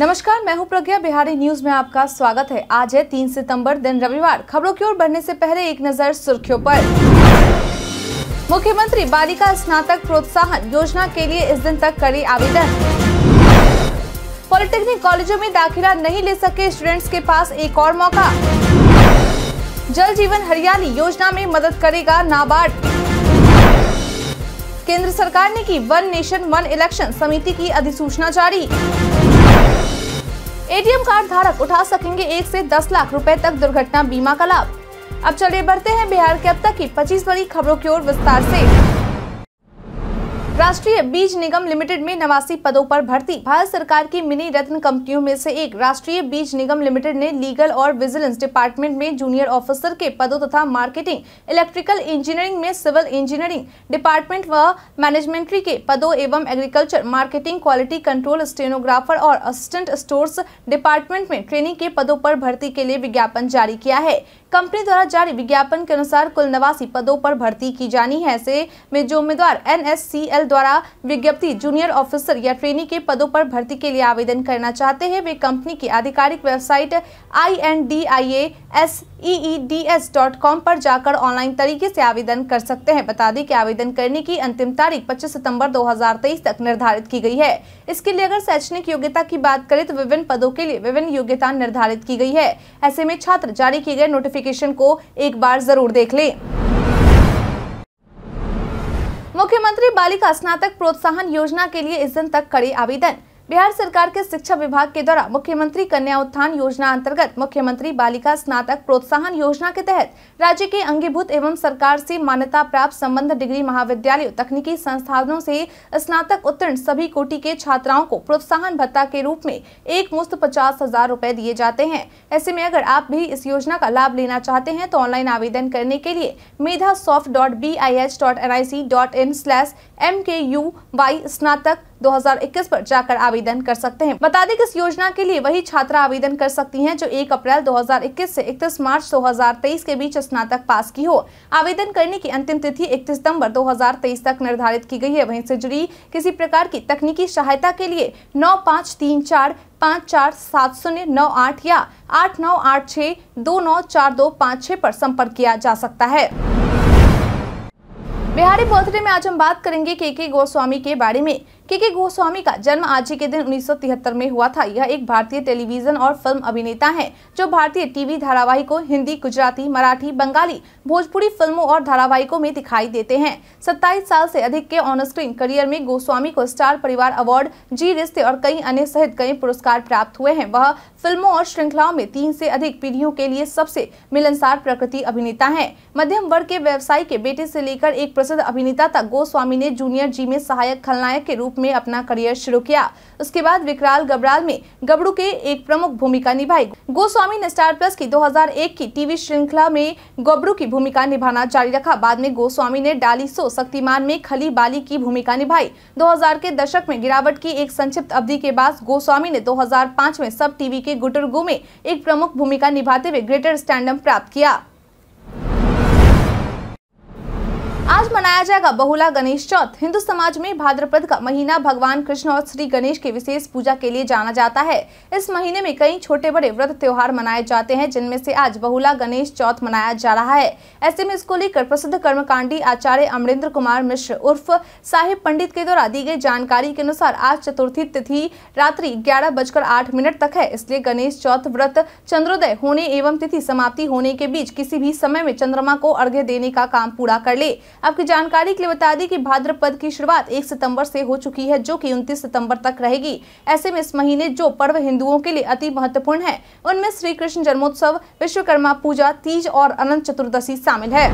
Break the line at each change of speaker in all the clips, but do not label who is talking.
नमस्कार मैं हूं प्रज्ञा बिहारी न्यूज में आपका स्वागत है आज है तीन सितंबर दिन रविवार खबरों की ओर बढ़ने से पहले एक नजर सुर्खियों पर मुख्यमंत्री बालिका स्नातक प्रोत्साहन योजना के लिए इस दिन तक करे आवेदन पॉलिटेक्निक कॉलेजों में दाखिला नहीं ले सके स्टूडेंट्स के पास एक और मौका जल जीवन हरियाली योजना में मदद करेगा नाबार्ड केंद्र सरकार ने की वन नेशन वन इलेक्शन समिति की अधिसूचना जारी एटीएम कार्ड धारक उठा सकेंगे एक से दस लाख रुपए तक दुर्घटना बीमा का लाभ अब चलिए बढ़ते हैं बिहार के अब तक की 25 बड़ी खबरों की ओर विस्तार से राष्ट्रीय बीज निगम लिमिटेड में नवासी पदों पर भर्ती भारत सरकार की मिनी रत्न कंपनियों में से एक राष्ट्रीय बीज निगम लिमिटेड ने लीगल और विजिलेंस डिपार्टमेंट में जूनियर ऑफिसर के पदों तथा मार्केटिंग इलेक्ट्रिकल इंजीनियरिंग में सिविल इंजीनियरिंग डिपार्टमेंट व मैनेजमेंट्री के पदों एवं agriculture marketing quality control stenographer और असिस्टेंट स्टोर्स डिपार्टमेंट में ट्रेनिंग के पदों पर भर्ती के लिए विज्ञापन जारी किया है कंपनी द्वारा जारी विज्ञापन के अनुसार कुल नवासी पदों पर भर्ती की जानी है ऐसे में जो उम्मीदवार एनएससीएल द्वारा विज्ञप्ति जूनियर ऑफिसर या ट्रेनी के पदों पर भर्ती के लिए आवेदन करना चाहते हैं वे कंपनी की आधिकारिक वेबसाइट आई पर जाकर ऑनलाइन तरीके से आवेदन कर सकते हैं बता दें कि आवेदन करने की अंतिम तारीख पच्चीस सितम्बर दो तक निर्धारित की गई है इसके लिए अगर शैक्षणिक योग्यता की बात करें तो विभिन्न पदों के लिए विभिन्न योग्यता निर्धारित की गई है ऐसे में छात्र जारी किए गए नोटिफिक नोटिफिकेशन को एक बार जरूर देख ले मुख्यमंत्री बालिका स्नातक प्रोत्साहन योजना के लिए इस दिन तक कड़े आवेदन बिहार सरकार के शिक्षा विभाग के द्वारा मुख्यमंत्री कन्या उत्थान योजना अंतर्गत मुख्यमंत्री बालिका स्नातक प्रोत्साहन योजना के तहत राज्य के अंगीभूत एवं सरकार से मान्यता प्राप्त संबंध डिग्री महाविद्यालयों तकनीकी संस्थानों से स्नातक उत्तीर्ण सभी कोटि के छात्राओं को प्रोत्साहन भत्ता के रूप में एक मुफ्त पचास हजार रूपए दिए जाते हैं ऐसे में अगर आप भी इस योजना का लाभ लेना चाहते हैं तो ऑनलाइन आवेदन करने के लिए Medha soft dot B I H dot N I C dot in slash M K U Y स्नातक दो हजार इक्कीस पर जाकर आवेदन आवेदन कर सकते हैं बता दें कि इस योजना के लिए वही छात्रा आवेदन कर सकती है जो एक अप्रैल 2021 से 31 मार्च 2023 के बीच स्नातक पास की हो आवेदन करने की अंतिम तिथि इकतीस सितम्बर 2023 तक निर्धारित की गई है वहीं से जुड़ी किसी प्रकार की तकनीकी सहायता के लिए नौ पाँच तीन चार पाँच चार सात शून्य नौ आठ या आठ नौ आठ छः दो नौ चार दो पाँच छः पर संपर्क किया जा सकता है बिहारी पोथरे में आज हम बात करेंगे के के गोस्वामी के बारे में के के गोस्वामी का जन्म आज ही के दिन 1973 में हुआ था यह एक भारतीय टेलीविजन और फिल्म अभिनेता हैं जो भारतीय टीवी धारावाहिकों हिंदी गुजराती मराठी बंगाली भोजपुरी फिल्मों और धारावाहिकों में दिखाई देते हैं 27 साल से अधिक के ऑन स्क्रीन करियर में गोस्वामी को स्टार परिवार अवार्ड जी रिश्ते और कई अन्य सहित कई पुरस्कार प्राप्त हुए हैं वह फिल्मों और श्रृंखलाओं में तीन से अधिक पीढ़ियों के लिए सबसे मिलनसार प्रकृति अभिनेता है मध्यम वर्ग के व्यवसायी के बेटे से लेकर एक प्रसिद्ध अभिनेता तक गोस्वामी ने जूनियर जी में सहायक खलनायक के रूप रूप में अपना करियर शुरू किया उसके बाद विकराल गबराल में गबड़ू के एक प्रमुख भूमिका निभाई गोस्वामी ने स्टार प्लस की 2001 की टीवी श्रृंखला में गबड़ू की भूमिका निभाना जारी रखा बाद में गोस्वामी ने डाली सो शक्तिमान में खली बाली की भूमिका निभाई 2000 के दशक में गिरावट की एक संक्षिप्त अवधि के बाद गोस्वामी ने 2005 में सब टीवी के गुटरगो में एक प्रमुख भूमिका निभाते हुए ग्रेटर स्टैंडम प्राप्त किया आज मनाया जाएगा बहुला गणेश चौथ हिंदू समाज में भाद्रपद का महीना भगवान कृष्ण और श्री गणेश के विशेष पूजा के लिए जाना जाता है इस महीने में कई छोटे बड़े व्रत त्योहार मनाए जाते हैं जिनमें से आज बहुला गणेश चौथ मनाया जा रहा है ऐसे में इसको लेकर प्रसिद्ध कर्मकांडी आचार्य अमरेंद्र कुमार मिश्र उर्फ साहिब पंडित के द्वारा दी गई जानकारी के अनुसार आज चतुर्थी तिथि रात्रि ग्यारह बजकर आठ मिनट तक है इसलिए गणेश चौथ व्रत चंद्रोदय होने एवं तिथि समाप्ति होने के बीच किसी भी समय में चंद्रमा को अर्घ्य देने का काम पूरा कर ले आपकी जानकारी के लिए बता दें कि भाद्रपद की शुरुआत एक सितम्बर से हो चुकी है जो की 29 सितम्बर तक रहेगी ऐसे में इस महीने जो पर्व हिंदुओं के लिए अति महत्वपूर्ण है उनमें श्री कृष्ण जन्मोत्सव विश्वकर्मा पूजा तीज और अनंत चतुर्दशी शामिल है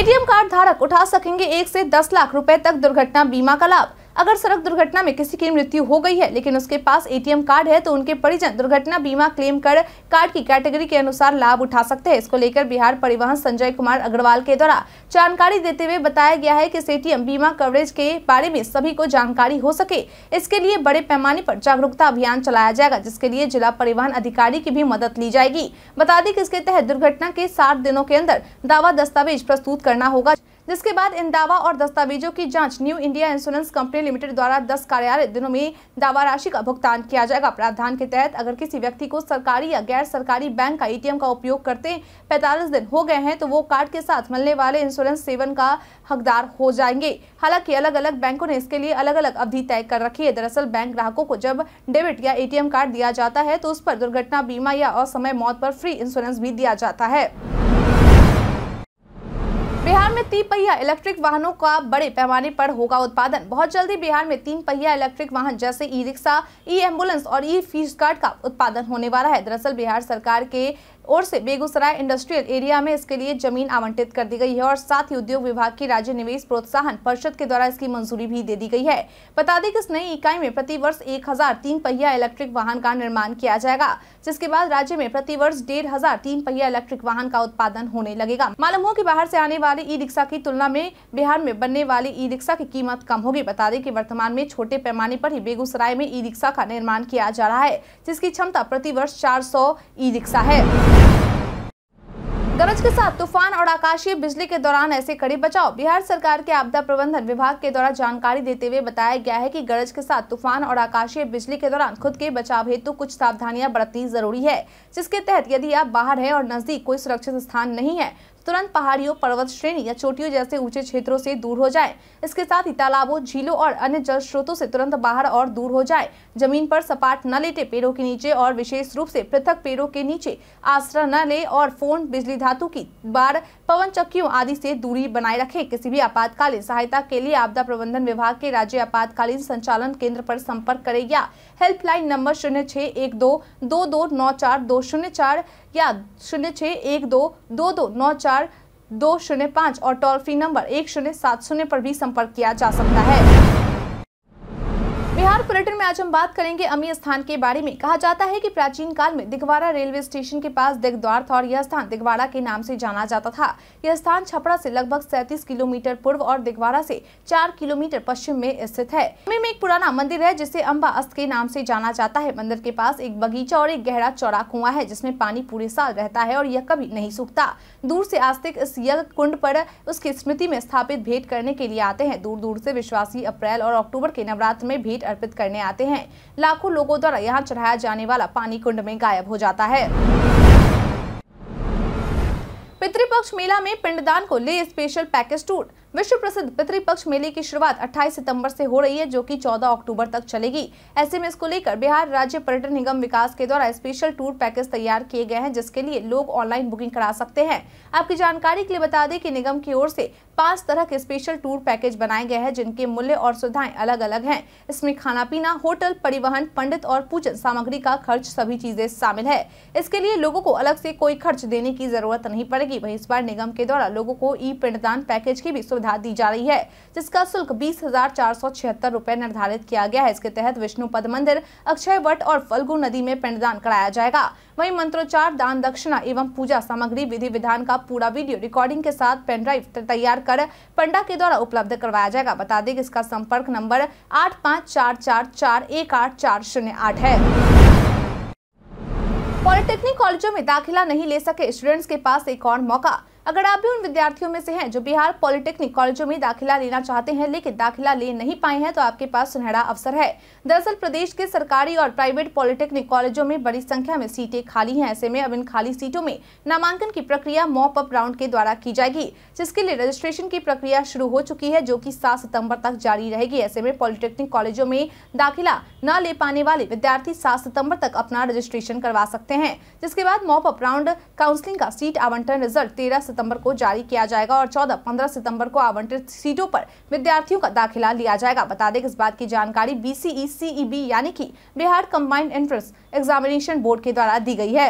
एटीएम कार्ड धारक उठा सकेंगे एक से दस लाख रुपए तक दुर्घटना बीमा का लाभ अगर सड़क दुर्घटना में किसी की मृत्यु हो गई है लेकिन उसके पास एटीएम कार्ड है तो उनके परिजन दुर्घटना बीमा क्लेम कर कार्ड की कैटेगरी के अनुसार लाभ उठा सकते हैं इसको लेकर बिहार परिवहन संजय कुमार अग्रवाल के द्वारा जानकारी देते हुए बताया गया है कि इस एटीएम बीमा कवरेज के बारे में सभी को जानकारी हो सके इसके लिए बड़े पैमाने पर जागरूकता अभियान चलाया जाएगा जिसके लिए जिला परिवहन अधिकारी की भी मदद ली जाएगी बता दें कि इसके तहत दुर्घटना के सात दिनों के अंदर दावा दस्तावेज प्रस्तुत करना होगा जिसके बाद इन दावा और दस्तावेजों की जांच New India insurance company limited द्वारा 10 कार्यालय दिनों में दावा राशि का भुगतान किया जाएगा प्रावधान के तहत अगर किसी व्यक्ति को सरकारी या गैर सरकारी बैंक का एटीएम का उपयोग करते 45 दिन हो गए हैं तो वो कार्ड के साथ मिलने वाले इंश्योरेंस सेवन का हकदार हो जाएंगे हालांकि अलग अलग बैंकों ने इसके लिए अलग अलग अवधि तय कर रखी है दरअसल बैंक ग्राहकों को जब डेबिट या एटीएम कार्ड दिया जाता है तो उस पर दुर्घटना बीमा या असमय मौत पर फ्री इंश्योरेंस भी दिया जाता है बिहार में तीन पहिया इलेक्ट्रिक वाहनों का बड़े पैमाने पर होगा उत्पादन बहुत जल्दी बिहार में तीन पहिया इलेक्ट्रिक वाहन जैसे ई रिक्शा ई एम्बुलेंस और ई फीस कार्ड का उत्पादन होने वाला है दरअसल बिहार सरकार के ओर से बेगूसराय इंडस्ट्रियल एरिया में इसके लिए जमीन आवंटित कर दी गई है और साथ ही उद्योग विभाग की राज्य निवेश प्रोत्साहन परिषद के द्वारा इसकी मंजूरी भी दे दी गई है बता दें कि इस नई इकाई में प्रति वर्ष एक हजार तीन पहिया इलेक्ट्रिक वाहन का निर्माण किया जाएगा जिसके बाद राज्य में प्रति वर्ष डेढ़ हजार तीन पहिया इलेक्ट्रिक वाहन का उत्पादन होने लगेगा मालूम हो की बाहर ऐसी आने वाले ई रिक्शा की तुलना में बिहार में बनने वाले ई रिक्शा की कीमत कम होगी बता दें की वर्तमान में छोटे पैमाने आरोप ही बेगूसराय में ई रिक्शा का निर्माण किया जा रहा है जिसकी क्षमता प्रति वर्ष चार सौ ई रिक्शा है गरज के साथ तूफान और आकाशीय बिजली के दौरान ऐसे कड़ी बचाव बिहार सरकार के आपदा प्रबंधन विभाग के द्वारा जानकारी देते हुए बताया गया है कि गरज के साथ तूफान और आकाशीय बिजली के दौरान खुद के बचाव हेतु तो कुछ सावधानियां बरतनी जरूरी है जिसके तहत यदि आप बाहर हैं और नजदीक कोई सुरक्षित स्थान नहीं है तुरंत पहाड़ियों पर्वत श्रेणी या चोटियों जैसे ऊंचे क्षेत्रों से दूर हो जाए इसके साथ ही तालाबों झीलों और अन्य जल स्रोतों से तुरंत बाहर और दूर हो जाए जमीन पर सपाट न लेटे पेड़ों के नीचे और विशेष रूप से पृथक पेड़ों के नीचे आश्रय न ले और फोन बिजली धातु की बाढ़ पवन चक्कियों आदि से दूरी बनाए रखे किसी भी आपातकालीन सहायता के लिए आपदा प्रबंधन विभाग के राज्य आपातकालीन संचालन केंद्र पर संपर्क करे या हेल्पलाइन नंबर शून्य छह एक दो दो दो नौ चार दो शून्य चार या शून्य छः एक दो दो दो नौ चार दो शून्य पाँच और टोल फ्री नंबर एक शून्य सात शून्य पर भी संपर्क किया जा सकता है नमस्कार पर्यटन में आज हम बात करेंगे अमी स्थान के बारे में कहा जाता है कि प्राचीन काल में दिघवारा रेलवे स्टेशन के पास दिगद्वार था और यह स्थान दिगवाड़ा के नाम से जाना जाता था यह स्थान छपरा से लगभग 37 किलोमीटर पूर्व और दिगवाड़ा से 4 किलोमीटर पश्चिम में स्थित है अमी में एक पुराना मंदिर है जिसे अम्बा अस्त के नाम से जाना जाता है मंदिर के पास एक बगीचा और एक गहरा चौड़ा कुआ है जिसमे पानी पूरे साल रहता है और यह कभी नहीं सूखता दूर से आस्तिक इस यज्ञ कुंड पर उसकी स्मृति में स्थापित भेंट करने के लिए आते हैं दूर दूर से विश्वासी अप्रैल और अक्टूबर के नवरात्र में भेंट अर्पित अर्पित करने आते हैं लाखों लोगों द्वारा यहाँ चढ़ाया जाने वाला पानी कुंड में गायब हो जाता है पितृपक्ष मेला में पिंडदान को ले स्पेशल पैकेज टूट विश्व प्रसिद्ध पितृपक्ष मेले की शुरुआत 28 सितंबर से हो रही है जो कि 14 अक्टूबर तक चलेगी ऐसे में इसको लेकर बिहार राज्य पर्यटन निगम विकास के द्वारा स्पेशल टूर पैकेज तैयार किए गए हैं जिसके लिए लोग ऑनलाइन बुकिंग करा सकते हैं आपकी जानकारी के लिए बता दें कि निगम की ओर से पांच तरह के स्पेशल टूर पैकेज बनाए गए हैं जिनके मूल्य और सुविधाएं अलग अलग है इसमें खाना पीना होटल परिवहन पंडित और पूजन सामग्री का खर्च सभी चीजें शामिल है इसके लिए लोगो को अलग से कोई खर्च देने की जरूरत नहीं पड़ेगी वही इस बार निगम के द्वारा लोगो को ई पिंडदान पैकेज की भी सुविधा सुविधा दी जा रही है जिसका शुल्क बीस हजार निर्धारित किया गया है इसके तहत विष्णु पद मंदिर अक्षय वट और फलगु नदी में पिंडदान कराया जाएगा वही मंत्रोच्चार दान दक्षिणा एवं पूजा सामग्री विधि विधान का पूरा वीडियो रिकॉर्डिंग के साथ पेनड्राइव तैयार कर पंडा के द्वारा उपलब्ध करवाया जाएगा बता दें कि इसका संपर्क नंबर आठ पाँच चार चार चार एक आठ चार शून्य आठ है पॉलिटेक्निक कॉलेजों में दाखिला नहीं ले सके स्टूडेंट्स के पास एक और मौका अगर आप भी उन विद्यार्थियों में से हैं जो बिहार पॉलिटेक्निक कॉलेजों में दाखिला लेना चाहते हैं लेकिन दाखिला ले नहीं पाए हैं तो आपके पास सुनहरा अवसर है दरअसल प्रदेश के सरकारी और प्राइवेट पॉलिटेक्निक कॉलेजों में बड़ी संख्या में सीटें खाली हैं ऐसे में अब इन खाली सीटों में नामांकन की प्रक्रिया मॉप अप राउंड के द्वारा की जाएगी जिसके लिए रजिस्ट्रेशन की प्रक्रिया शुरू हो चुकी है जो की सात सितम्बर तक जारी रहेगी ऐसे में पॉलिटेक्निक कॉलेजों में दाखिला न ले पाने वाले विद्यार्थी सात सितम्बर तक अपना रजिस्ट्रेशन करवा सकते हैं जिसके बाद मॉप अप राउंड काउंसिलिंग का सीट आवंटन रिजल्ट तेरह सितंबर को जारी किया जाएगा और 14-15 सितंबर को आवंटित सीटों पर विद्यार्थियों का दाखिला लिया जाएगा बता दें इस बात की जानकारी बीसीई सीईबी e, e यानी कि Bihar combined entrance examination board के द्वारा दी गई है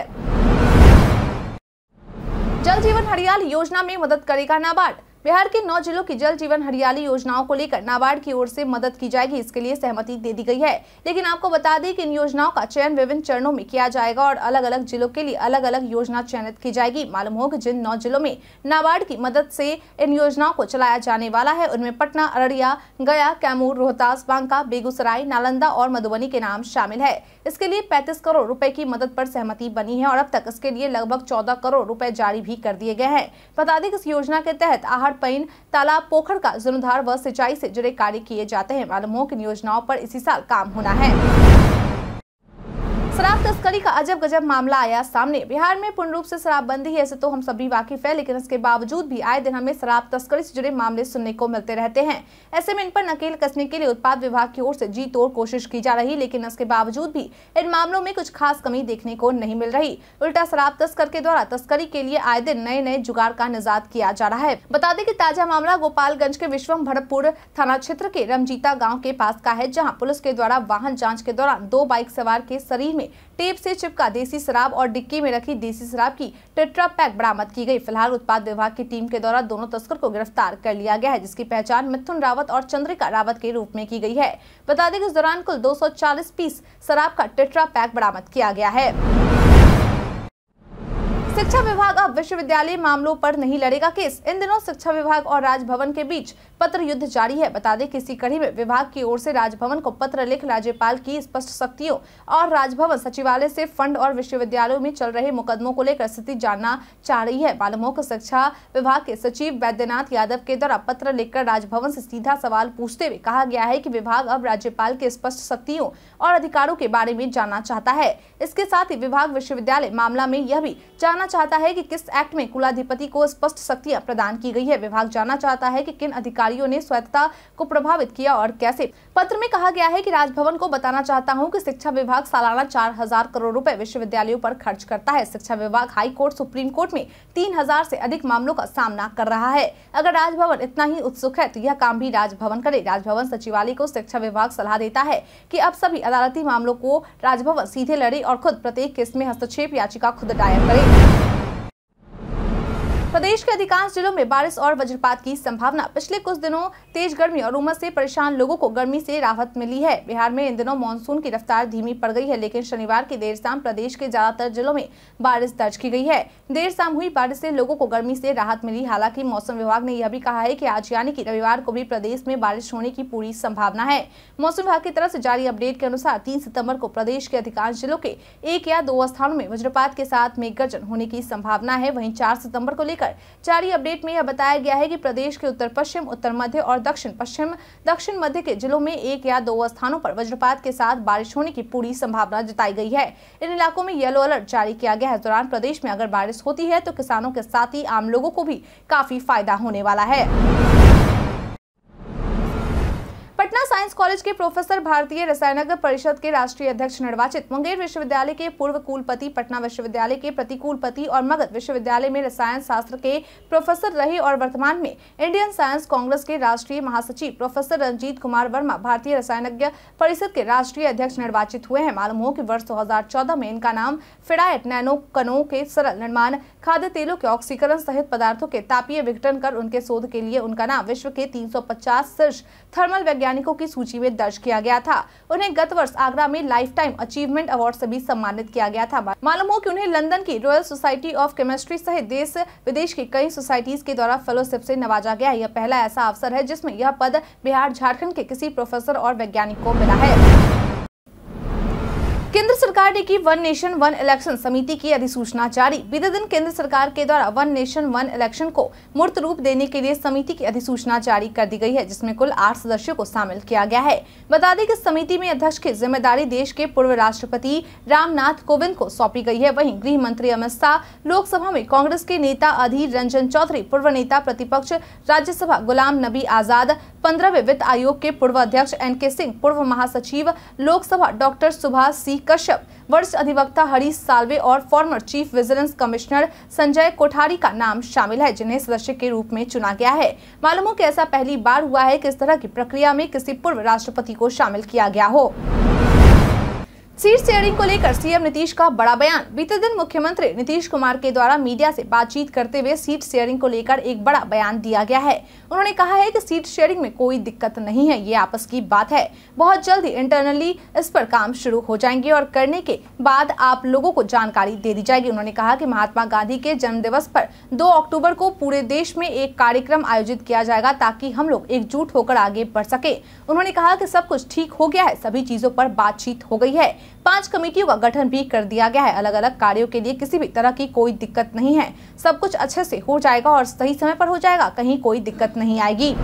जल जीवन हरियाल योजना में मदद करेगा नाबार्ड बिहार के नौ जिलों की जल जीवन हरियाली योजनाओं को लेकर नाबार्ड की ओर से मदद की जाएगी इसके लिए सहमति दे दी गई है लेकिन आपको बता दें कि इन योजनाओं का चयन विभिन्न चरणों में किया जाएगा और अलग अलग जिलों के लिए अलग अलग योजना चयनित की जाएगी मालूम हो कि जिन नौ जिलों में नाबार्ड की मदद से इन योजनाओं को चलाया जाने वाला है उनमें पटना अररिया गया कैमूर रोहतास बांका बेगूसराय नालंदा और मधुबनी के नाम शामिल है इसके लिए पैंतीस करोड़ रूपए की मदद आरोप सहमति बनी है और अब तक इसके लिए लगभग चौदह करोड़ रूपए जारी भी कर दिए गए हैं बता दें कि इस योजना के तहत आहार पैन तालाब पोखर का जीर्णोद्धार व सिंचाई से जुड़े कार्य किए जाते हैं मालूम हो कि योजनाओं पर इसी साल काम होना है शराब तस्करी का अजब गजब मामला आया सामने बिहार में पूर्ण रूप से शराबबंदी है ऐसे तो हम सभी वाकिफ है लेकिन इसके बावजूद भी आए दिन हमें शराब तस्करी से जुड़े मामले सुनने को मिलते रहते हैं ऐसे में इन पर नकेल कसने के लिए उत्पाद विभाग की ओर से जी तोड़ कोशिश की जा रही लेकिन इसके बावजूद भी इन मामलों में कुछ खास कमी देखने को नहीं मिल रही उल्टा शराब तस्कर के द्वारा तस्करी के लिए आए दिन नए नए जुगाड़ का निजात किया जा रहा है बता दें की ताजा मामला गोपालगंज के विश्वम भरतपुर थाना क्षेत्र के रमजीता गाँव के पास का है जहाँ पुलिस के द्वारा वाहन जाँच के दौरान दो बाइक सवार के शरीर में में टेप से चिपका देसी शराब और डिक्की में रखी देसी शराब की टेट्रा पैक बरामद की गई फिलहाल उत्पाद विभाग की टीम के द्वारा दोनों तस्कर को गिरफ्तार कर लिया गया है जिसकी पहचान मिथुन रावत और चंद्रिका रावत के रूप में की गई है बता दें कि इस दौरान कुल 240 पीस शराब का टेट्रा पैक बरामद किया गया है शिक्षा विभाग अब विश्वविद्यालय मामलों पर नहीं लड़ेगा केस इन दिनों शिक्षा विभाग और राजभवन के बीच पत्र युद्ध जारी है बता दें कि इसी कड़ी में विभाग की ओर से राजभवन को पत्र लिख राज्यपाल की स्पष्ट शक्तियों और राजभवन सचिवालय से फंड और विश्वविद्यालयों में चल रहे मुकदमों को लेकर स्थिति जानना चाह रही है बालमोक शिक्षा विभाग के सचिव वैद्यनाथ यादव के द्वारा पत्र लिखकर राजभवन से सीधा सवाल पूछते हुए कहा गया है की विभाग अब राज्यपाल के स्पष्ट शक्तियों और अधिकारों के बारे में जानना चाहता है इसके साथ ही विभाग विश्वविद्यालय मामला में यह भी जानना जानना चाहता है कि किस एक्ट में कुलाधिपति को स्पष्ट शक्तियां प्रदान की गई है विभाग जानना चाहता है कि किन अधिकारियों ने स्वायत्तता को प्रभावित किया और कैसे पत्र में कहा गया है कि राजभवन को बताना चाहता हूं कि शिक्षा विभाग सालाना चार हजार करोड़ रुपए विश्वविद्यालयों पर खर्च करता है शिक्षा विभाग हाई कोर्ट सुप्रीम कोर्ट में तीन हजार से अधिक मामलों का सामना कर रहा है अगर राजभवन इतना ही उत्सुक है तो यह काम भी राजभवन करे राजभवन सचिवालय को शिक्षा विभाग सलाह देता है की अब सभी अदालती मामलों को राजभवन सीधे लड़े और खुद प्रत्येक केस में हस्तक्षेप याचिका खुद दायर करे प्रदेश के अधिकांश जिलों में बारिश और वज्रपात की संभावना पिछले कुछ दिनों तेज गर्मी और उमस से परेशान लोगों को गर्मी से राहत मिली है बिहार में इन दिनों मानसून की रफ्तार धीमी पड़ गई है लेकिन शनिवार की देर शाम प्रदेश के ज्यादातर जिलों में बारिश दर्ज की गई है देर शाम हुई बारिश से लोगों को गर्मी से राहत मिली हालांकि मौसम विभाग ने यह भी कहा है की आज यानी की रविवार को भी प्रदेश में बारिश होने की पूरी संभावना है मौसम विभाग की तरफ ऐसी जारी अपडेट के अनुसार तीन सितम्बर को प्रदेश के अधिकांश जिलों के एक या दो स्थानों में वज्रपात के साथ मेघ गर्जन होने की संभावना है वही चार सितम्बर को लेकर लेकर जारी अपडेट में यह बताया गया है कि प्रदेश के उत्तर पश्चिम उत्तर मध्य और दक्षिण पश्चिम दक्षिण मध्य के जिलों में एक या दो स्थानों पर वज्रपात के साथ बारिश होने की पूरी संभावना जताई गई है इन इलाकों में येलो अलर्ट जारी किया गया है दौरान प्रदेश में अगर बारिश होती है तो किसानों के साथ ही आम लोगों को भी काफी फायदा होने वाला है पटना साइंस कॉलेज के प्रोफेसर भारतीय रसायन परिषद के राष्ट्रीय अध्यक्ष निर्वाचित मुंगेर विश्वविद्यालय के पूर्व कुलपति पटना विश्वविद्यालय के प्रतिकुलपति और मगध विश्वविद्यालय में रसायन शास्त्र के प्रोफेसर रहे और वर्तमान में इंडियन साइंस कांग्रेस के राष्ट्रीय महासचिव प्रोफेसर रंजीत कुमार वर्मा भारतीय रसायनज्ञ परिषद के राष्ट्रीय अध्यक्ष निर्वाचित हुए हैं मालूम हो की वर्ष दो में इनका नाम फिडायट नैनो कनों के सरल निर्माण खाद्य तेलों के ऑक्सीकरण सहित पदार्थों के तापीय विघटन कर उनके शोध के लिए उनका नाम विश्व के 350 शीर्ष थर्मल वैज्ञानिकों लेखकों की सूची में दर्ज किया गया था उन्हें गत वर्ष आगरा में लाइफ टाइम अचीवमेंट अवार्ड से भी सम्मानित किया गया था मालूम हो की उन्हें लंदन की रॉयल सोसाइटी ऑफ केमिस्ट्री सहित देश विदेश की कई सोसाइटीज के द्वारा फेलोशिप ऐसी नवाजा गया यह पहला ऐसा अवसर है जिसमे यह पद बिहार झारखण्ड के किसी प्रोफेसर और वैज्ञानिक को मिला है केंद्र सरकार ने की वन नेशन वन इलेक्शन समिति की अधिसूचना जारी बीते दिन केंद्र सरकार के द्वारा वन नेशन वन इलेक्शन को मूर्त रूप देने के लिए समिति की अधिसूचना जारी कर दी गई है जिसमें कुल आठ सदस्यों को शामिल किया गया है बता दें कि समिति में अध्यक्ष की जिम्मेदारी देश के पूर्व राष्ट्रपति रामनाथ कोविंद को सौंपी गयी है वही गृह मंत्री अमित शाह लोकसभा में कांग्रेस के नेता अधीर रंजन चौधरी पूर्व नेता प्रतिपक्ष राज्यसभा गुलाम नबी आजाद पंद्रहवें वित्त आयोग के पूर्व अध्यक्ष एन के सिंह पूर्व महासचिव लोकसभा डॉक्टर सुभाष सिंह कश्यप वरिष्ठ अधिवक्ता हरीश सालवे और former chief vigilance commissioner Sanjay Kothari का नाम शामिल है जिन्हें सदस्य के रूप में चुना गया है मालूम हो कि ऐसा पहली बार हुआ है कि इस तरह की प्रक्रिया में किसी पूर्व राष्ट्रपति को शामिल किया गया हो सीट शेयरिंग को लेकर सीएम नीतीश का बड़ा बयान बीते दिन मुख्यमंत्री नीतीश कुमार के द्वारा मीडिया से बातचीत करते हुए सीट शेयरिंग को लेकर एक बड़ा बयान दिया गया है उन्होंने कहा है कि सीट शेयरिंग में कोई दिक्कत नहीं है ये आपस की बात है बहुत जल्द ही इंटरनली इस पर काम शुरू हो जाएंगे और करने के बाद आप लोगों को जानकारी दे दी जाएगी उन्होंने कहा की महात्मा गांधी के जन्मदिवस पर दो अक्टूबर को पूरे देश में एक कार्यक्रम आयोजित किया जाएगा ताकि हम लोग एकजुट होकर आगे बढ़ सके उन्होंने कहा की सब कुछ ठीक हो गया है सभी चीजों पर बातचीत हो गई है पांच कमेटियों का गठन भी कर दिया गया है अलग अलग कार्यों के लिए किसी भी तरह की कोई दिक्कत नहीं है सब कुछ अच्छे से हो जाएगा और सही समय पर हो जाएगा कहीं कोई दिक्कत नहीं आएगी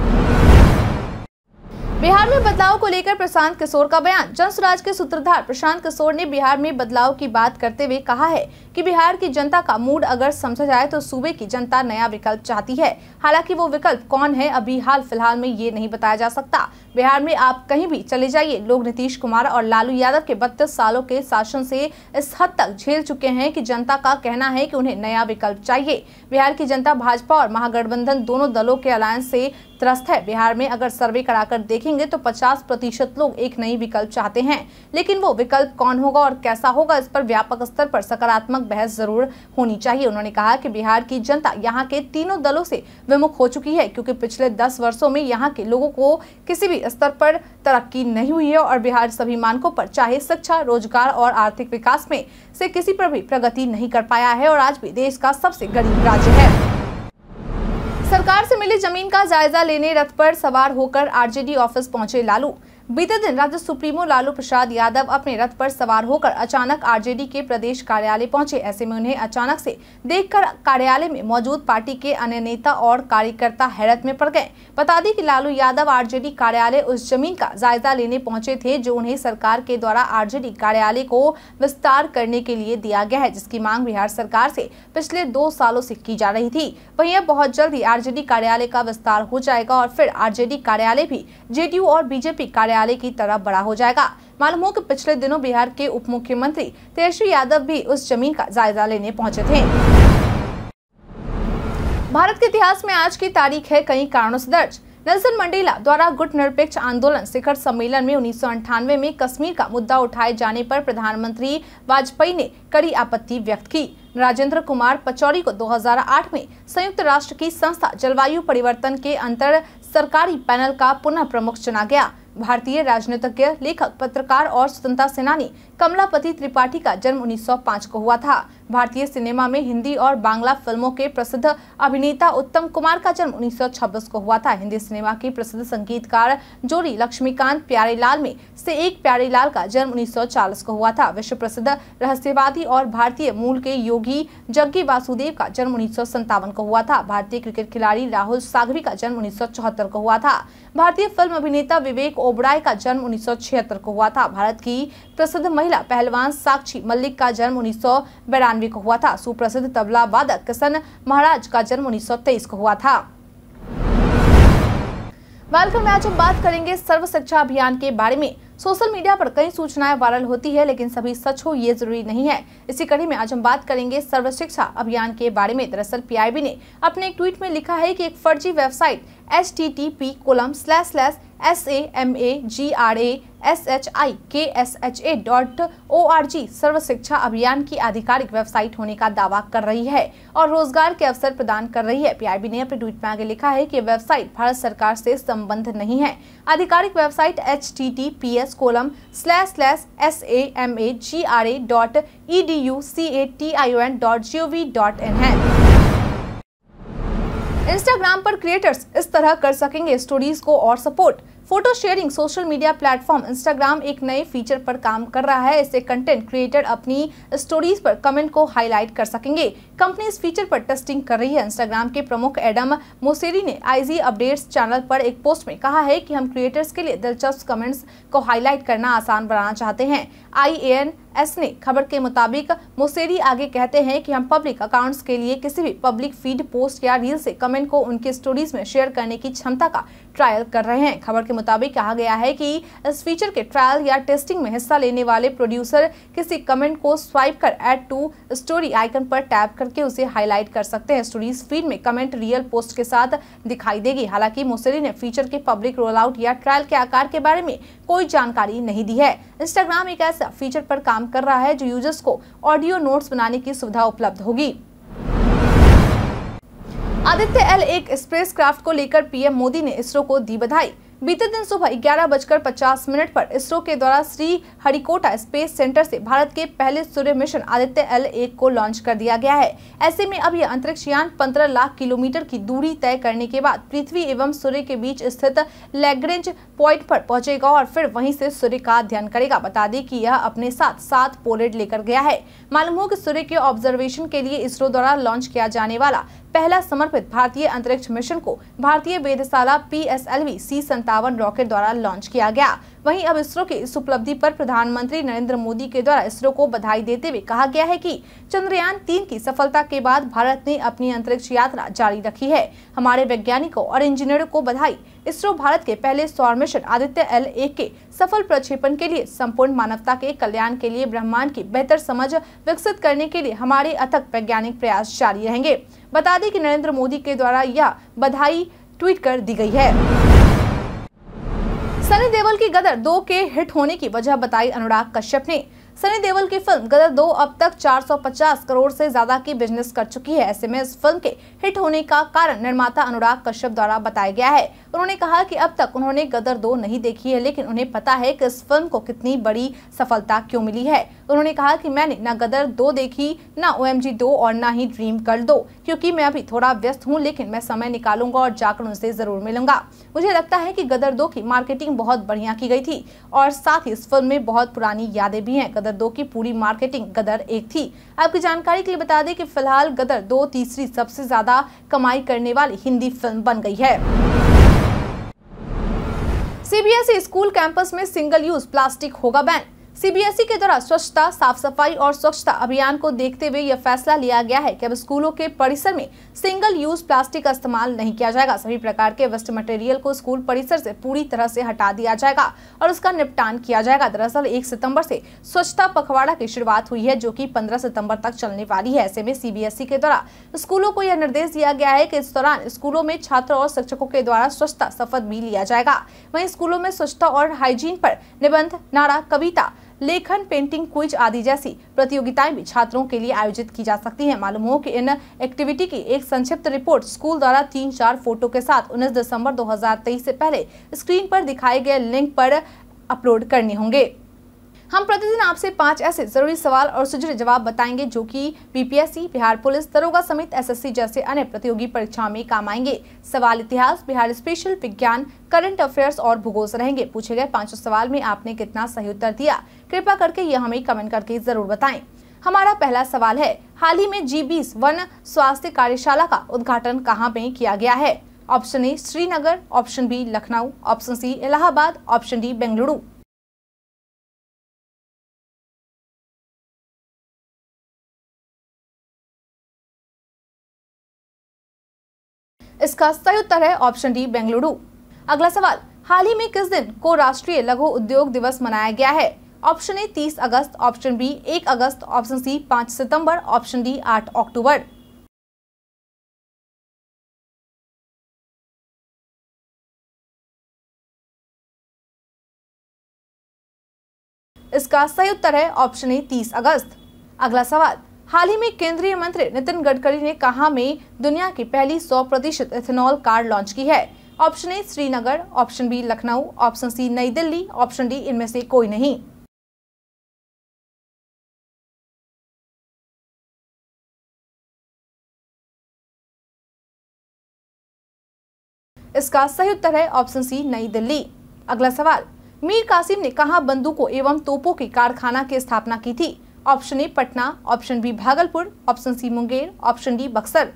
बिहार में बदलाव को लेकर प्रशांत किशोर का बयान जन स्वराज के सूत्रधार प्रशांत किशोर ने बिहार में बदलाव की बात करते हुए कहा है कि बिहार की जनता का मूड अगर समझा जाए तो सूबे की जनता नया विकल्प चाहती है हालांकि वो विकल्प कौन है अभी हाल फिलहाल में ये नहीं बताया जा सकता बिहार में आप कहीं भी चले जाइए लोग नीतीश कुमार और लालू यादव के बत्तीस सालों के शासन से इस हद तक झेल चुके हैं कि जनता का कहना है कि उन्हें नया विकल्प चाहिए बिहार की जनता भाजपा और महागठबंधन दोनों दलों के अलायंस से त्रस्त है बिहार में अगर सर्वे कराकर देखें देखेंगे तो 50 प्रतिशत लोग एक नई विकल्प चाहते हैं लेकिन वो विकल्प कौन होगा और कैसा होगा इस पर व्यापक स्तर पर सकारात्मक बहस जरूर होनी चाहिए उन्होंने कहा कि बिहार की जनता यहाँ के तीनों दलों से विमुख हो चुकी है क्योंकि पिछले दस वर्षो में यहाँ के लोगों को किसी भी स्तर पर तरक्की नहीं हुई है और बिहार सभी मानकों पर चाहे शिक्षा रोजगार और आर्थिक विकास में से किसी पर भी प्रगति नहीं कर पाया है और आज भी देश का सबसे गरीब राज्य है सरकार से मिली जमीन का जायजा लेने रथ पर सवार होकर आरजेडी ऑफिस पहुंचे लालू बीते दिन राज्य सुप्रीमो लालू प्रसाद यादव अपने रथ पर सवार होकर अचानक आरजेडी के प्रदेश कार्यालय पहुंचे ऐसे में उन्हें अचानक से देखकर कार्यालय में मौजूद पार्टी के अन्य नेता और कार्यकर्ता हैरत में पड़ गए बता दें कि लालू यादव आरजेडी कार्यालय उस जमीन का जायजा लेने पहुंचे थे जो उन्हें सरकार के द्वारा आर कार्यालय को विस्तार करने के लिए दिया गया है जिसकी मांग बिहार सरकार से पिछले दो सालों से की जा रही थी वही अब बहुत जल्द ही कार्यालय का विस्तार हो जाएगा और फिर आर कार्यालय भी जेडीयू और बीजेपी कार्यालय न्यायालय की तरह बड़ा हो जाएगा मालूम हो कि पिछले दिनों बिहार के उप मुख्यमंत्री तेजस्वी यादव भी उस जमीन का जायजा लेने पहुंचे थे भारत के इतिहास में आज की तारीख है कई कारणों से दर्ज नेल्सन मंडेला द्वारा गुट निरपेक्ष आंदोलन शिखर सम्मेलन में उन्नीस में कश्मीर का मुद्दा उठाए जाने पर प्रधानमंत्री वाजपेयी ने कड़ी आपत्ति व्यक्त की राजेंद्र कुमार पचौरी को 2008 में संयुक्त राष्ट्र की संस्था जलवायु परिवर्तन के अंतर सरकारी पैनल का पुनः प्रमुख चुना गया भारतीय राजनीतिज्ञ लेखक पत्रकार और स्वतंत्रता सेनानी कमलापति त्रिपाठी का जन्म 1905 को हुआ था भारतीय सिनेमा में हिंदी और बांग्ला फिल्मों के प्रसिद्ध अभिनेता उत्तम कुमार का जन्म 1926 को हुआ था हिंदी सिनेमा की प्रसिद्ध संगीतकार जोड़ी लक्ष्मीकांत प्यारेलाल में से एक प्यारेलाल का जन्म 1940 को हुआ था विश्व प्रसिद्ध रहस्यवादी और भारतीय मूल के योगी जग्गी वासुदेव का जन्म उन्नीस को हुआ था भारतीय क्रिकेट खिलाड़ी राहुल साघवी का जन्म उन्नीस को हुआ था भारतीय फिल्म अभिनेता विवेक ओबराय का जन्म उन्नीस को हुआ था भारत की प्रसिद्ध महिला पहलवान साक्षी मल्लिक का जन्म उन्नीस थानवी को हुआ था सुप्रसिद्ध तबला वादक किशन महाराज का जन्म उन्नीस को हुआ था वेलकम आज हम बात करेंगे सर्व शिक्षा अभियान के बारे में सोशल मीडिया पर कई सूचनाएं वायरल होती है लेकिन सभी सच हो ये जरूरी नहीं है इसी कड़ी में आज हम बात करेंगे सर्व शिक्षा अभियान के बारे में दरअसल पीआईबी ने अपने एक ट्वीट में लिखा है कि एक फर्जी website H T T P colon slash slash S A M A G R A S H I K S H A dot O R G Sarva Shiksha Abhiyan की आधिकारिक वेबसाइट होने का दावा कर रही है और रोजगार के अवसर प्रदान कर रही है पीआईबी ने अपने ट्वीट में आगे लिखा है कि वेबसाइट भारत सरकार से संबंध नहीं है आधिकारिक website H T T P S colon slash slash S A M A G R A dot E D U C A T I O N dot G O V dot in है Instagram पर creators इस तरह कर सकेंगे stories को और support photo sharing social media platform Instagram एक नए फीचर पर काम कर रहा है इससे कंटेंट क्रिएटर अपनी स्टोरीज पर कमेंट को हाईलाइट कर सकेंगे कंपनी इस फीचर पर टेस्टिंग कर रही है इंस्टाग्राम के प्रमुख एडम मोसेरी ने आईजी अपडेट्स चैनल पर एक पोस्ट में कहा है कि हम क्रिएटर्स के लिए दिलचस्प कमेंट्स को हाईलाइट करना आसान बनाना चाहते हैं आई एस ने खबर के मुताबिक मोसेरी आगे कहते हैं कि हम पब्लिक अकाउंट्स के लिए किसी भी पब्लिक फीड पोस्ट या रील से कमेंट को उनके स्टोरीज में शेयर करने की क्षमता का ट्रायल कर रहे हैं खबर के मुताबिक कहा गया है कि इस फीचर के ट्रायल या टेस्टिंग में हिस्सा लेने वाले प्रोड्यूसर किसी कमेंट को स्वाइप कर एड टू स्टोरी आइकन पर टैप करके उसे हाईलाइट कर सकते हैं स्टोरीज फीड में कमेंट रियल पोस्ट के साथ दिखाई देगी हालांकि मुसेरी ने फीचर के पब्लिक रोल आउट या ट्रायल के आकार के बारे में कोई जानकारी नहीं दी है इंस्टाग्राम एक ऐसा फीचर पर काम कर रहा है जो यूजर्स को ऑडियो नोट्स बनाने की सुविधा उपलब्ध होगी आदित्य एल एक स्पेस क्राफ्ट को लेकर पीएम मोदी ने इसरो को दी बधाई बीते दिन सुबह ग्यारह बजकर पचास मिनट पर इसरो के द्वारा श्री हरिकोटा स्पेस सेंटर से भारत के पहले सूर्य मिशन आदित्य एल एक को लॉन्च कर दिया गया है ऐसे में अब यह अंतरिक्ष यान पंद्रह लाख किलोमीटर की दूरी तय करने के बाद पृथ्वी एवं सूर्य के बीच स्थित लेग्रेंज पॉइंट पर पहुंचेगा और फिर वहीं से सूर्य का अध्ययन करेगा बता दें की यह अपने साथ सात पोलेट लेकर गया है मालूम हो की सूर्य के ऑब्जर्वेशन के लिए इसरो द्वारा लॉन्च किया जाने वाला पहला समर्पित भारतीय अंतरिक्ष मिशन को भारतीय वेधशाला P S L V C संतावन रॉकेट द्वारा लॉन्च किया गया वहीं अब इसरो की इस उपलब्धि पर प्रधानमंत्री नरेंद्र मोदी के द्वारा इसरो को बधाई देते हुए कहा गया है कि चंद्रयान तीन की सफलता के बाद भारत ने अपनी अंतरिक्ष यात्रा जारी रखी है हमारे वैज्ञानिकों और इंजीनियरों को बधाई इसरो भारत के पहले सौर मिशन आदित्य एल ए के सफल प्रक्षेपण के लिए संपूर्ण मानवता के कल्याण के लिए ब्रह्मांड की बेहतर समझ विकसित करने के लिए हमारे अथक वैज्ञानिक प्रयास जारी रहेंगे बता दें कि नरेंद्र मोदी के द्वारा यह बधाई ट्वीट कर दी गई है सनी देवल की गदर दो के हिट होने की वजह बताई अनुराग कश्यप ने सनी देवल की फिल्म गदर दो अब तक 450 करोड़ से ज्यादा की बिजनेस कर चुकी है ऐसे में इस फिल्म के हिट होने का कारण निर्माता अनुराग कश्यप द्वारा बताया गया है उन्होंने कहा कि अब तक उन्होंने गदर दो नहीं देखी है लेकिन उन्हें पता है कि इस फिल्म को कितनी बड़ी सफलता क्यों मिली है उन्होंने कहा कि मैंने ना गदर दो देखी ना ओ दो और ना ही ड्रीम कर दो क्योंकि मैं अभी थोड़ा व्यस्त हूँ लेकिन मैं समय निकालूंगा और जाकर उनसे जरूर मिलूंगा मुझे लगता है की गदर दो की मार्केटिंग बहुत बढ़िया की गई थी और साथ ही इस फिल्म में बहुत पुरानी यादें भी है गदर दो की पूरी मार्केटिंग गदर एक थी आपकी जानकारी के लिए बता दें कि फिलहाल गदर दो तीसरी सबसे ज्यादा कमाई करने वाली हिंदी फिल्म बन गई है सीबीएसई स्कूल कैंपस में सिंगल यूज प्लास्टिक होगा बैन सीबीएसई के द्वारा स्वच्छता साफ सफाई और स्वच्छता अभियान को देखते हुए यह फैसला लिया गया है कि अब स्कूलों के परिसर में सिंगल यूज प्लास्टिक का इस्तेमाल नहीं किया जाएगा सभी प्रकार के वेस्ट मटेरियल को स्कूल परिसर से पूरी तरह से हटा दिया जाएगा और उसका निपटान किया जाएगा दरअसल एक सितम्बर से स्वच्छता पखवाड़ा की शुरुआत हुई है जो की पंद्रह सितम्बर तक चलने वाली है ऐसे में सीबीएसई के द्वारा स्कूलों को यह निर्देश दिया गया है की इस दौरान स्कूलों में छात्रों और शिक्षकों के द्वारा स्वच्छता शपथ भी लिया जाएगा वही स्कूलों में स्वच्छता और हाइजीन पर निबंध नारा कविता लेखन पेंटिंग क्विज आदि जैसी प्रतियोगिताएं भी छात्रों के लिए आयोजित की जा सकती है मालूम हो कि इन एक्टिविटी की एक संक्षिप्त रिपोर्ट स्कूल द्वारा तीन चार फोटो के साथ उन्नीस दिसंबर दो से पहले स्क्रीन पर दिखाए गए लिंक पर अपलोड करने होंगे हम प्रतिदिन आपसे पांच ऐसे जरूरी सवाल और सुझरे जवाब बताएंगे जो कि बीपीएससी बिहार पुलिस दरोगा समेत एसएससी जैसे अन्य प्रतियोगी परीक्षाओं में काम आएंगे सवाल इतिहास बिहार स्पेशल विज्ञान करंट अफेयर्स और भूगोल रहेंगे पूछे गए पांचों सवाल में आपने कितना सही उत्तर दिया कृपा करके ये हमें कमेंट करके जरूर बताए हमारा पहला सवाल है हाल ही में जी बीस वन स्वास्थ्य कार्यशाला का उद्घाटन कहाँ पे किया गया है option A Srinagar option B Lucknow option C Allahabad option D Bengaluru इसका सही उत्तर है ऑप्शन डी बेंगलुरु अगला सवाल हाल ही में किस दिन को राष्ट्रीय लघु उद्योग दिवस मनाया गया है ऑप्शन ए 30 अगस्त ऑप्शन बी 1 अगस्त ऑप्शन सी 5 सितंबर ऑप्शन डी 8 अक्टूबर इसका सही उत्तर है ऑप्शन ए 30 अगस्त अगला सवाल हाल ही में केंद्रीय मंत्री नितिन गडकरी ने कहा में दुनिया की पहली 100 प्रतिशत इथेनॉल कार लॉन्च की है option A Srinagar option B Lucknow option C New Delhi option D इनमें से कोई नहीं इसका सही उत्तर है ऑप्शन सी नई दिल्ली अगला सवाल मीर कासिम ने कहा बंदूकों एवं तोपों के कारखाना की स्थापना की थी option A Patna option B Bhagalpur option C Munger option D Buxar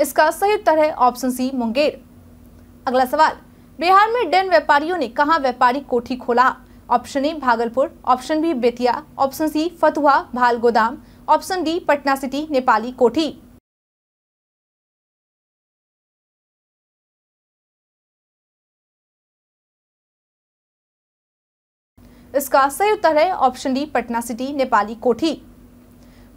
इसका सही उत्तर है ऑप्शन सी मुंगेर अगला सवाल बिहार में डेन व्यापारियों ने कहा व्यापारी कोठी खोला option A Bhagalpur option B Bettiah option C Fatuha भाल गोदाम option D Patna city Nepali Kothi इसका सही उत्तर है option D Patna city Nepali Kothi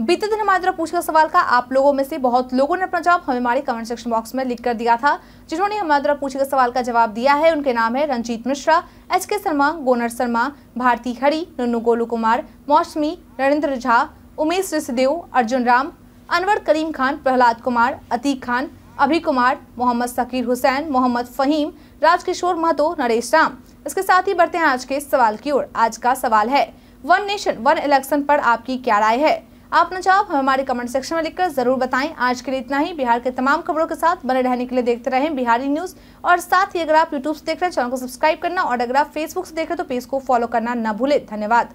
बीते दिन हमारे द्वारा पूछा सवाल का आप लोगों में से बहुत लोगों ने अपना जवाब हमें हमारे कमेंट सेक्शन बॉक्स में लिख कर दिया था जिन्होंने हमारे द्वारा पूछे गए सवाल का जवाब दिया है उनके नाम है रंजीत मिश्रा एच के शर्मा गोनर शर्मा भारती हरी नुन्नू गोलू कुमार मौसमी नरेंद्र झा उमेश ऋषिदेव अर्जुन राम अनवर करीम खान प्रहलाद कुमार अतीक खान अभी कुमार मोहम्मद सकीर हुसैन मोहम्मद फहीम राजकिशोर महतो नरेश राम इसके साथ ही बढ़ते हैं आज के सवाल की ओर आज का सवाल है वन नेशन वन इलेक्शन पर आपकी क्या राय है अपना जवाब हमारे कमेंट सेक्शन में लिखकर जरूर बताएं आज के लिए इतना ही बिहार के तमाम खबरों के साथ बने रहने के लिए देखते रहें बिहारी न्यूज और साथ ही अगर आप यूट्यूब से देख रहे हैं चैनल को सब्सक्राइब करना और अगर आप फेसबुक से देख रहे हैं तो पेज को फॉलो करना न भूले धन्यवाद